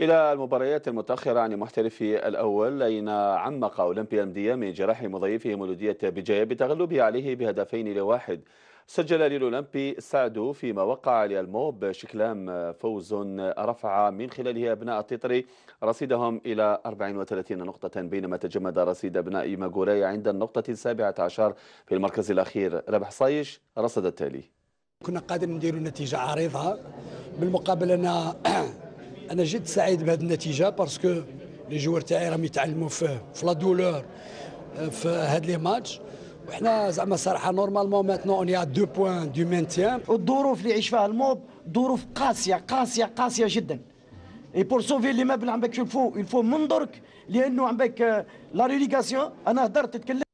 إلى المباريات المتأخرة عن محترفي الأول أين عمق أولمبيا المدية من جراح مضيفه مولودية بجاية بتغلبه عليه بهدفين لواحد سجل للأولمبي سعدو فيما وقع للموب شكلام فوز رفع من خلاله أبناء التطري رصيدهم إلى 34 نقطة بينما تجمد رصيد أبناء ماغوراي عند النقطة السابعة عشر في المركز الأخير ربح صايش رصد التالي كنا قادرين نديروا نتيجة عريضة بالمقابل أنا انا جد سعيد بهذه النتيجه باسكو لي جوار تاعي راهم يتعلموا في في لا دولور في هاد لي ماتش وحنا زعما صراحه نورمالمون ماتنون اون يا دو بوان دو مانتيان الظروف اللي يعيش فيها الموب ظروف قاسيه قاسيه قاسيه جدا اي بور سوفي لي مابل عم بك الفو الفو من درك لانه عم بك لا ريليغاسيون انا هدرت تكلمت